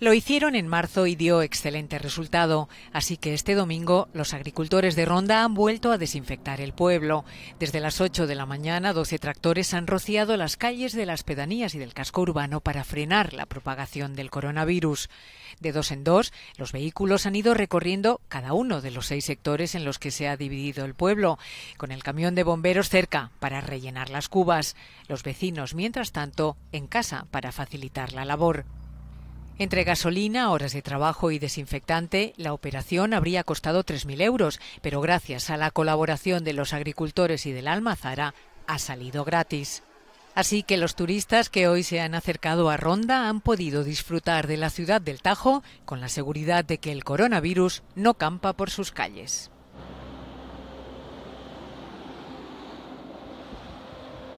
Lo hicieron en marzo y dio excelente resultado, así que este domingo los agricultores de Ronda han vuelto a desinfectar el pueblo. Desde las 8 de la mañana, 12 tractores han rociado las calles de las pedanías y del casco urbano para frenar la propagación del coronavirus. De dos en dos, los vehículos han ido recorriendo cada uno de los seis sectores en los que se ha dividido el pueblo, con el camión de bomberos cerca para rellenar las cubas, los vecinos, mientras tanto, en casa para facilitar la labor. Entre gasolina, horas de trabajo y desinfectante, la operación habría costado 3.000 euros, pero gracias a la colaboración de los agricultores y del la almazara, ha salido gratis. Así que los turistas que hoy se han acercado a Ronda han podido disfrutar de la ciudad del Tajo con la seguridad de que el coronavirus no campa por sus calles.